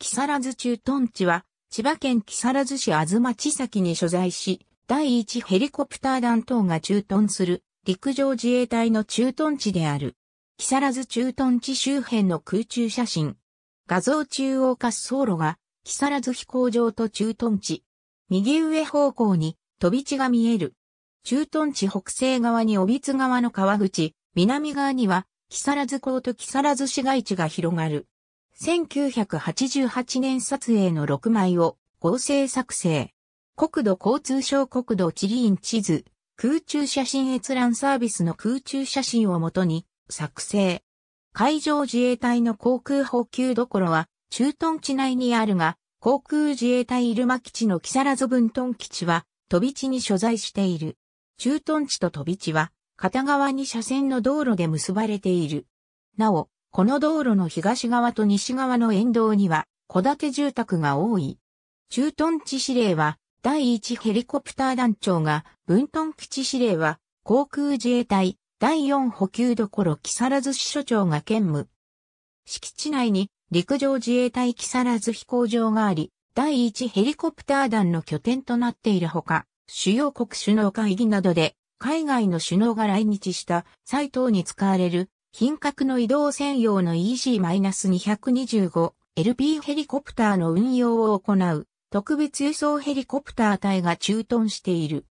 木更津駐屯地は、千葉県木更津市東町崎に所在し、第1ヘリコプター弾頭が駐屯する陸上自衛隊の駐屯地である。木更津駐屯地周辺の空中写真。画像中央滑走路が木更津飛行場と駐屯地。右上方向に飛び地が見える。駐屯地北西側に帯津川の川口、南側には木更津港と木更津市街地が広がる。1988年撮影の6枚を合成作成。国土交通省国土地理院地図、空中写真閲覧サービスの空中写真をもとに作成。海上自衛隊の航空補給どころは駐屯地内にあるが、航空自衛隊入間基地の木更津分屯基地は飛び地に所在している。駐屯地と飛び地は片側に車線の道路で結ばれている。なお、この道路の東側と西側の沿道には、戸建て住宅が多い。駐屯地指令は、第1ヘリコプター団長が、分屯基地指令は、航空自衛隊、第4補給どころ木更津支所長が兼務。敷地内に、陸上自衛隊木更津飛行場があり、第1ヘリコプター団の拠点となっているほか、主要国首脳会議などで、海外の首脳が来日した際等に使われる品格の移動専用の EG-225 LP ヘリコプターの運用を行う特別輸送ヘリコプター隊が駐屯している。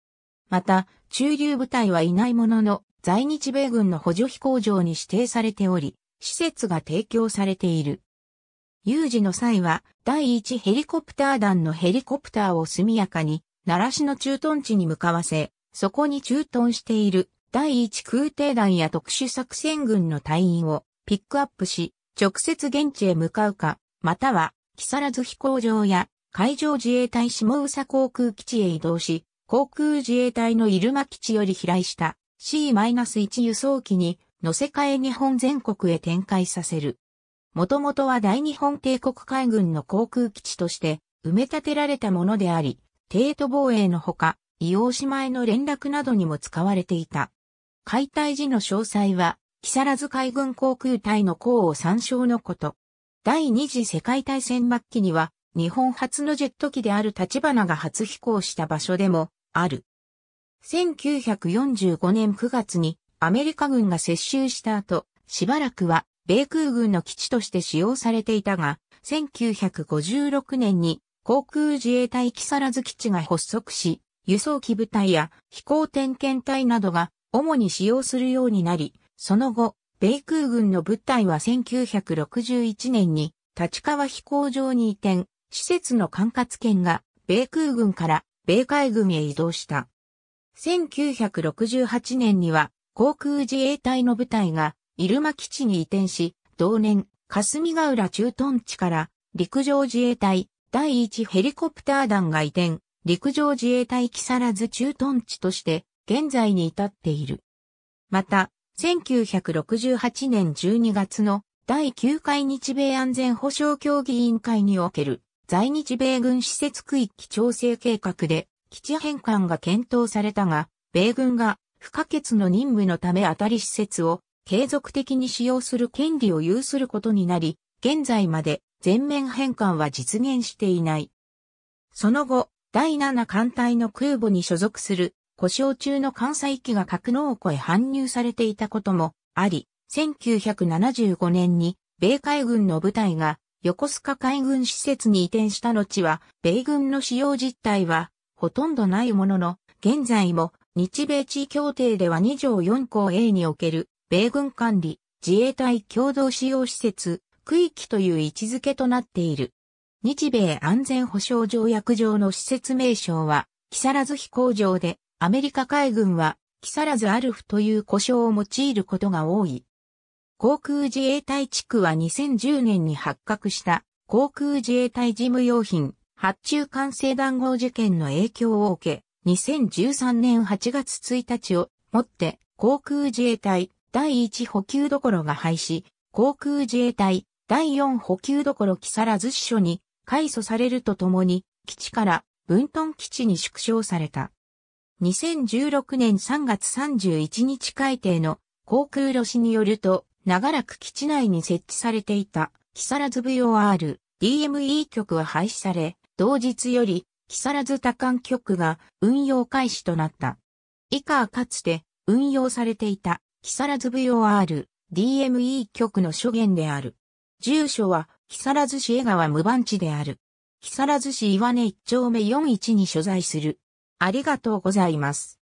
また、駐留部隊はいないものの、在日米軍の補助飛行場に指定されており、施設が提供されている。有事の際は、第1ヘリコプター団のヘリコプターを速やかに、奈良市の駐屯地に向かわせ、そこに駐屯している第1空挺団や特殊作戦軍の隊員をピックアップし、直接現地へ向かうか、または、木更津飛行場や海上自衛隊下宇佐航空基地へ移動し、航空自衛隊の入間基地より飛来した C-1 輸送機に乗せ替え日本全国へ展開させる。もともとは大日本帝国海軍の航空基地として埋め立てられたものであり、帝都防衛のほか、伊王島への連絡などにも使われていた。解体時の詳細は、木更津海軍航空隊の功を参照のこと。第二次世界大戦末期には、日本初のジェット機である立花が初飛行した場所でも、ある。1945年9月に、アメリカ軍が接収した後、しばらくは、米空軍の基地として使用されていたが、1956年に航空自衛隊木更津基地が発足し、輸送機部隊や飛行点検隊などが主に使用するようになり、その後、米空軍の部隊は1961年に立川飛行場に移転、施設の管轄権が米空軍から米海軍へ移動した。1968年には航空自衛隊の部隊が入間基地に移転し、同年、霞ヶ浦駐屯地から陸上自衛隊第1ヘリコプター団が移転、陸上自衛隊木更津駐屯地として現在に至っている。また、1968年12月の第9回日米安全保障協議委員会における在日米軍施設区域調整計画で基地返還が検討されたが、米軍が不可欠の任務のため当たり施設を継続的に使用する権利を有することになり、現在まで全面返還は実現していない。その後、第7艦隊の空母に所属する故障中の関西機が格納庫へ搬入されていたこともあり、1975年に米海軍の部隊が横須賀海軍施設に移転した後は、米軍の使用実態はほとんどないものの、現在も日米地位協定では2条4項 A における米軍管理、自衛隊共同使用施設、区域という位置づけとなっている。日米安全保障条約上の施設名称は、木更津飛行場で、アメリカ海軍は、キサラズアルフという呼称を用いることが多い。航空自衛隊地区は2010年に発覚した航空自衛隊事務用品発注管制談合事件の影響を受け、2013年8月1日をもって航空自衛隊第1補給どころが廃止、航空自衛隊第4補給どころサラズ支所に改組されるとともに基地から分屯基地に縮小された。2016年3月31日改定の航空路市によると、長らく基地内に設置されていた、木更津 VOR、DME 局は廃止され、同日より、木更津多管局が運用開始となった。以下かつて運用されていた、木更津 VOR、DME 局の所言である。住所は、木更津市江川無番地である。木更津市岩根一丁目41に所在するありがとうございます。